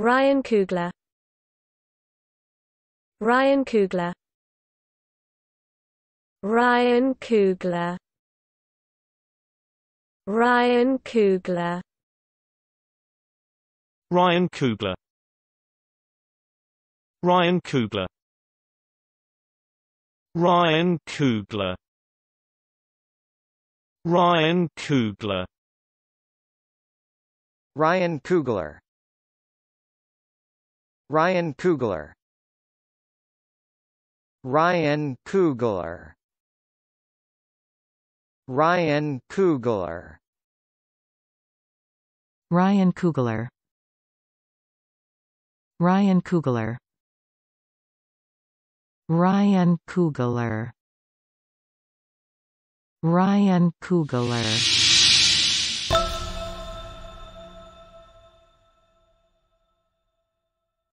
Ryan Kugler Ryan Kugler Ryan Kugler Ryan Kugler Ryan Kugler Ryan Kugler Ryan Kugler Ryan Kugler Ryan Kugler Ryan Kugler Ryan Kugler Ryan Kugler Ryan Kugler Ryan Kugler Ryan Kugler Ryan Kugler